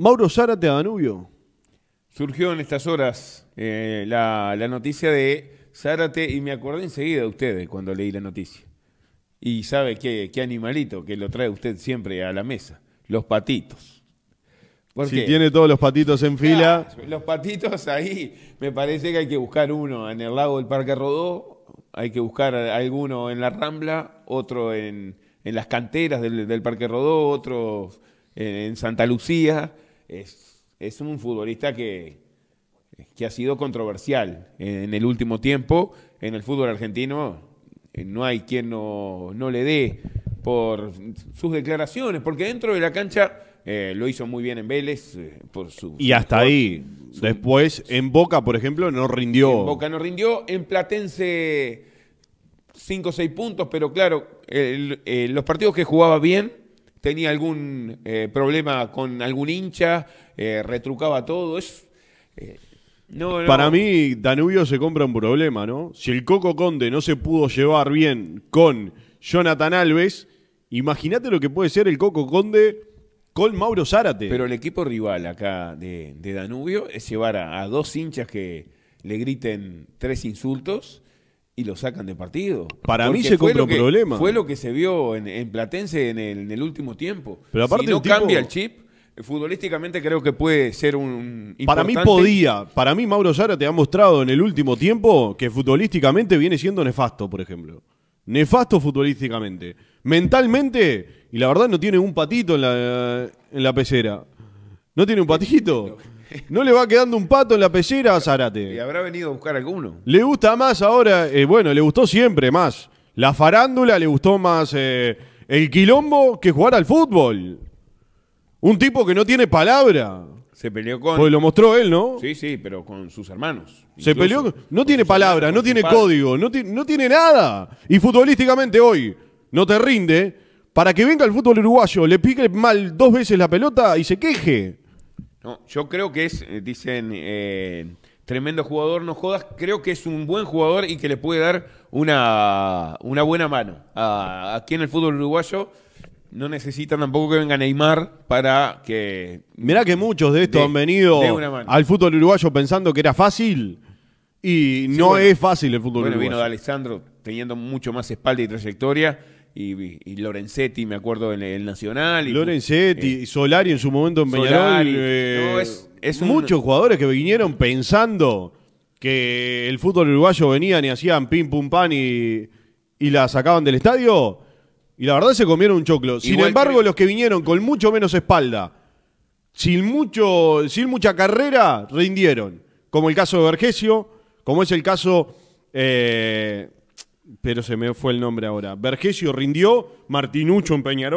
Mauro Zárate a Danubio. Surgió en estas horas eh, la, noticia de Zárate y me acordé enseguida de ustedes cuando leí la noticia. Y sabe qué, qué animalito que lo trae usted siempre a la mesa, los patitos. Porque, si tiene todos los patitos en fila. Ah, los patitos ahí, me parece que hay que buscar uno en el lago del Parque Rodó, hay que buscar alguno en la Rambla, otro en, en las canteras del, Parque Rodó, otro en Santa Lucía es, un futbolista que, que ha sido controversial en el último tiempo. En el fútbol argentino eh, no hay quien no, le dé por sus declaraciones, porque dentro de la cancha eh, lo hizo muy bien en Vélez. Eh, por su, y hasta ahí. Después, en Boca, por ejemplo, no rindió. En Boca no rindió. En Platense, 5 o 6 puntos, pero claro, los partidos que jugaba bien tenía algún eh, problema con algún hincha, eh, retrucaba todo. Es, eh, no, Para mí, Danubio se compra un problema, ¿no? Si el Coco Conde no se pudo llevar bien con Jonathan Alves, imagínate lo que puede ser el Coco Conde con Mauro Zárate. Pero el equipo rival acá de, Danubio es llevar a dos hinchas que le griten tres insultos y lo sacan de partido. Para mí se compra problema. Fue lo que se vio en, Platense en el, último tiempo. Pero aparte si no cambia el chip, eh, futbolísticamente creo que puede ser un, Para mí podía. Para mí Mauro Sara te ha mostrado en el último tiempo que futbolísticamente viene siendo nefasto, por ejemplo. Nefasto futbolísticamente. Mentalmente, y la verdad no tiene un patito en la, en la pecera. No tiene un patito. No le va quedando un pato en la pecera a Zarate. ¿Y habrá venido a buscar alguno? Le gusta más ahora, eh, bueno, le gustó siempre más. La farándula le gustó más eh, el quilombo que jugar al fútbol. Un tipo que no tiene palabra. Se peleó con. Pues lo mostró él, ¿no? Sí, sí, pero con sus hermanos. Se peleó. No tiene palabra, no tiene código, no, no tiene nada. Y futbolísticamente hoy no te rinde. Para que venga el fútbol uruguayo, le pique mal dos veces la pelota y se queje. No, yo creo que es, eh, dicen, eh, tremendo jugador, no jodas. Creo que es un buen jugador y que le puede dar una, una buena mano. aquí en el fútbol uruguayo no necesitan tampoco que venga Neymar para que... Mirá que muchos de estos han venido al fútbol uruguayo pensando que era fácil. Y no es fácil el fútbol uruguayo. Bueno, vino de Alessandro teniendo mucho más espalda y trayectoria y, Lorenzetti, me acuerdo, en el Nacional. Lorenzetti, y eh, Solari en su momento en Peñarol. Eh, muchos jugadores que vinieron pensando que el fútbol uruguayo venían y hacían pim pum pan y, y la sacaban del estadio. Y la verdad se comieron un choclo. Sin embargo, los que vinieron con mucho menos espalda, sin, mucho, sin mucha carrera, rindieron. Como el caso de Vergesio, como es el caso eh, pero se me fue el nombre ahora. Vergesio rindió, Martinucho en Peñarol.